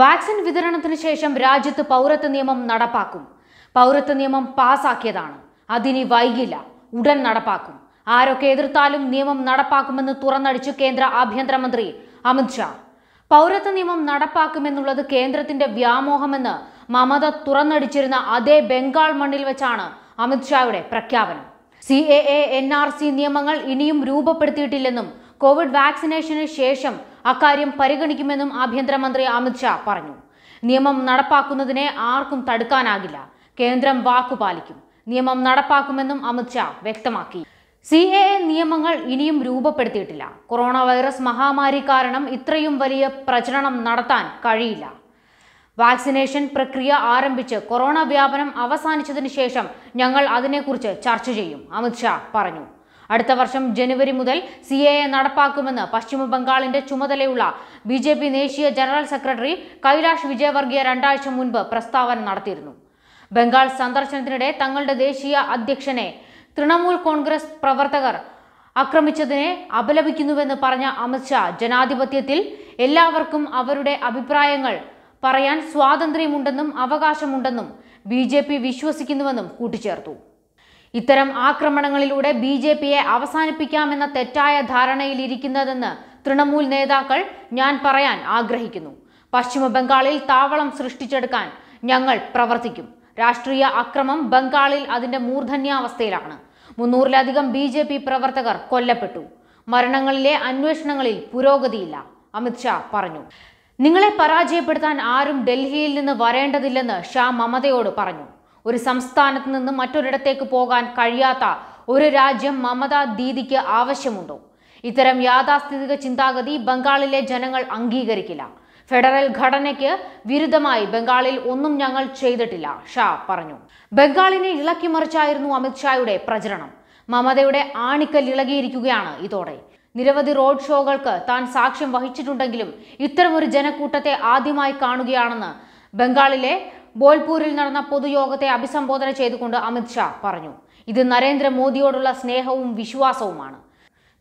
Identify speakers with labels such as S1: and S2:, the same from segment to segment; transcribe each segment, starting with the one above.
S1: vaccine വിതരണത്തിന് ശേഷം രാജ്യത്ത് പൗരത്വ നിയമം നടപ്പാക്കും പൗരത്വ നിയമം പാസാക്കിയതാണ് അതിനി വൈകില്ല ഉടൻ നടപ്പാക്കും ആരൊക്കെ എതിർത്താലും നിയമം നടപ്പാക്കുമെന്ന് തുറന്നടിച്ചു കേന്ദ്ര ആഭ്യന്തരമന്ത്രി അമിത്ഷാ പൗരത്വ നിയമം നടപ്പാക്കുമെന്നുള്ളത് കേന്ദ്രത്തിന്റെ വ്യാമോഹമെന്ന് മമത തുറന്നടിച്ചിരുന്ന അതേ ബംഗാൾ മണ്ണിൽ വെച്ചാണ് അമിത്ഷായുടെ പ്രഖ്യാപനം C A N R C നിയമങ്ങൾ ഇനിയും രൂപപ്പെടുത്തിയിട്ടില്ലെന്നും കോവിഡ് വാക്സിനേഷന് ശേഷം അക്കാര്യം പരിഗണിക്കുമെന്നും ആഭ്യന്തരമന്ത്രി അമിത്ഷാ പറഞ്ഞു നിയമം നടപ്പാക്കുന്നതിനെ ആർക്കും തടുക്കാനാകില്ല കേന്ദ്രം വാക്കുപാലിക്കും നിയമം നടപ്പാക്കുമെന്നും അമിത്ഷാ വ്യക്തമാക്കി സി എ എ നിയമങ്ങൾ ഇനിയും രൂപപ്പെടുത്തിയിട്ടില്ല കൊറോണ വൈറസ് മഹാമാരി കാരണം ഇത്രയും വലിയ പ്രചരണം നടത്താൻ കഴിയില്ല വാക്സിനേഷൻ പ്രക്രിയ ആരംഭിച്ച് കൊറോണ വ്യാപനം അവസാനിച്ചതിന് ശേഷം ഞങ്ങൾ അതിനെക്കുറിച്ച് ചർച്ച ചെയ്യും അമിത്ഷാ പറഞ്ഞു അടുത്ത വർഷം ജനുവരി മുതൽ സി എ എ നടപ്പാക്കുമെന്ന് പശ്ചിമ ബംഗാളിന്റെ ചുമതലയുള്ള ബി ജെ പി ദേശീയ ജനറൽ സെക്രട്ടറി കൈലാഷ് വിജയവർഗീയ രണ്ടാഴ്ച മുൻപ് പ്രസ്താവന നടത്തിയിരുന്നു ബംഗാൾ സന്ദർശനത്തിനിടെ തങ്ങളുടെ ദേശീയ അധ്യക്ഷനെ തൃണമൂൽ കോൺഗ്രസ് പ്രവർത്തകർ ആക്രമിച്ചതിനെ അപലപിക്കുന്നുവെന്ന് പറഞ്ഞ അമിത്ഷാ ജനാധിപത്യത്തിൽ എല്ലാവർക്കും അവരുടെ അഭിപ്രായങ്ങൾ പറയാൻ സ്വാതന്ത്ര്യമുണ്ടെന്നും അവകാശമുണ്ടെന്നും ബി ജെ പി വിശ്വസിക്കുന്നുവെന്നും കൂട്ടിച്ചേർത്തു ഇത്തരം ആക്രമണങ്ങളിലൂടെ ബി ജെ പിയെ അവസാനിപ്പിക്കാമെന്ന തെറ്റായ ധാരണയിലിരിക്കുന്നതെന്ന് തൃണമൂൽ നേതാക്കൾ ഞാൻ പറയാൻ ആഗ്രഹിക്കുന്നു പശ്ചിമ ബംഗാളിൽ താവളം സൃഷ്ടിച്ചെടുക്കാൻ ഞങ്ങൾ പ്രവർത്തിക്കും രാഷ്ട്രീയ അക്രമം ബംഗാളിൽ അതിന്റെ മൂർധന്യാവസ്ഥയിലാണ് മുന്നൂറിലധികം ബി ജെ പി പ്രവർത്തകർ കൊല്ലപ്പെട്ടു മരണങ്ങളിലെ അന്വേഷണങ്ങളിൽ പുരോഗതിയില്ല അമിത്ഷാ പറഞ്ഞു നിങ്ങളെ പരാജയപ്പെടുത്താൻ ആരും ഡൽഹിയിൽ നിന്ന് വരേണ്ടതില്ലെന്ന് ഷാ മമതയോട് പറഞ്ഞു ഒരു സംസ്ഥാനത്ത് നിന്ന് മറ്റൊരിടത്തേക്ക് പോകാൻ കഴിയാത്ത ഒരു രാജ്യം മമതാ ദീദിക്ക് ആവശ്യമുണ്ടോ ഇത്തരം യാഥാസ്ഥിതിക ചിന്താഗതി ബംഗാളിലെ ജനങ്ങൾ അംഗീകരിക്കില്ല ഫെഡറൽ ഘടനയ്ക്ക് വിരുദ്ധമായി ബംഗാളിൽ ഒന്നും ഞങ്ങൾ ചെയ്തിട്ടില്ല ഷാ പറഞ്ഞു ബംഗാളിനെ മറിച്ചായിരുന്നു അമിത്ഷായുടെ പ്രചരണം മമതയുടെ ആണിക്കൽ ഇളകിയിരിക്കുകയാണ് ഇതോടെ നിരവധി റോഡ് ഷോകൾക്ക് താൻ സാക്ഷ്യം വഹിച്ചിട്ടുണ്ടെങ്കിലും ഇത്തരമൊരു ജനക്കൂട്ടത്തെ ആദ്യമായി കാണുകയാണെന്ന് ബംഗാളിലെ ബോൽപൂരിൽ നടന്ന പൊതുയോഗത്തെ അഭിസംബോധന ചെയ്തുകൊണ്ട് അമിത്ഷാ പറഞ്ഞു ഇത് നരേന്ദ്രമോദിയോടുള്ള സ്നേഹവും വിശ്വാസവുമാണ്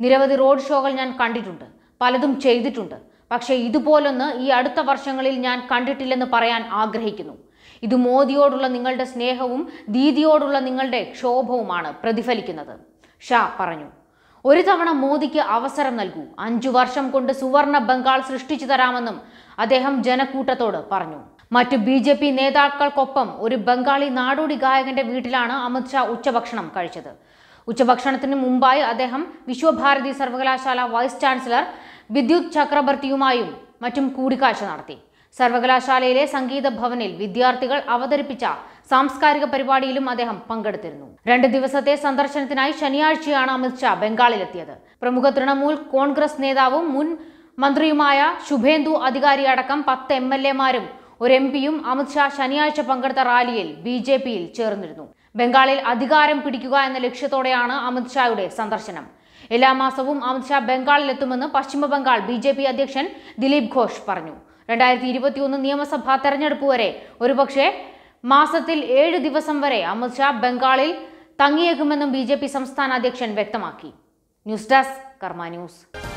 S1: നിരവധി റോഡ് ഷോകൾ ഞാൻ കണ്ടിട്ടുണ്ട് പലതും ചെയ്തിട്ടുണ്ട് പക്ഷേ ഇതുപോലൊന്ന് ഈ അടുത്ത വർഷങ്ങളിൽ ഞാൻ കണ്ടിട്ടില്ലെന്ന് പറയാൻ ആഗ്രഹിക്കുന്നു ഇത് മോദിയോടുള്ള നിങ്ങളുടെ സ്നേഹവും ദീദിയോടുള്ള നിങ്ങളുടെ ക്ഷോഭവുമാണ് പ്രതിഫലിക്കുന്നത് ഷാ പറഞ്ഞു ഒരു തവണ മോദിക്ക് അവസരം നൽകൂ അഞ്ചു വർഷം കൊണ്ട് സുവർണ ബംഗാൾ സൃഷ്ടിച്ചു തരാമെന്നും അദ്ദേഹം ജനക്കൂട്ടത്തോട് പറഞ്ഞു മറ്റ് ബി ജെ പി നേതാക്കൾക്കൊപ്പം ഒരു ബംഗാളി നാടോടി ഗായകന്റെ വീട്ടിലാണ് അമിത്ഷാ ഉച്ചഭക്ഷണം കഴിച്ചത് ഉച്ചഭക്ഷണത്തിന് മുമ്പായി അദ്ദേഹം വിശ്വഭാരതി സർവകലാശാല വൈസ് ചാൻസലർ വിദ്യുത് ചക്രവർത്തിയുമായും മറ്റും കൂടിക്കാഴ്ച നടത്തി സർവകലാശാലയിലെ സംഗീത ഭവനിൽ വിദ്യാർത്ഥികൾ അവതരിപ്പിച്ച സാംസ്കാരിക പരിപാടിയിലും അദ്ദേഹം പങ്കെടുത്തിരുന്നു രണ്ട് ദിവസത്തെ സന്ദർശനത്തിനായി ശനിയാഴ്ചയാണ് അമിത്ഷാ ബംഗാളിലെത്തിയത് പ്രമുഖ തൃണമൂൽ കോൺഗ്രസ് നേതാവും മുൻ മന്ത്രിയുമായ ശുഭേന്ദു അധികാരിയടക്കം അടക്കം പത്ത് എം എൽ എമാരും ഒരു എം പിയും അമിത്ഷാ ശനിയാഴ്ച പങ്കെടുത്ത റാലിയിൽ ബി ജെ പിയിൽ ചേർന്നിരുന്നു ബംഗാളിൽ അധികാരം പിടിക്കുക എന്ന ലക്ഷ്യത്തോടെയാണ് അമിത്ഷായുടെ സന്ദർശനം എല്ലാ മാസവും അമിത്ഷാ ബംഗാളിലെത്തുമെന്ന് പശ്ചിമ ബംഗാൾ ബി ജെ പി അധ്യക്ഷൻ ദിലീപ് ഘോഷ് പറഞ്ഞു രണ്ടായിരത്തി ഇരുപത്തിയൊന്ന് നിയമസഭാ തെരഞ്ഞെടുപ്പ് വരെ ഒരുപക്ഷെ മാസത്തിൽ ഏഴ് ദിവസം വരെ അമിത്ഷാ ബംഗാളിൽ തങ്ങിയേക്കുമെന്നും ബി സംസ്ഥാന അധ്യക്ഷൻ വ്യക്തമാക്കി ന്യൂസ് ഡെസ്ക് കർമ്മ ന്യൂസ്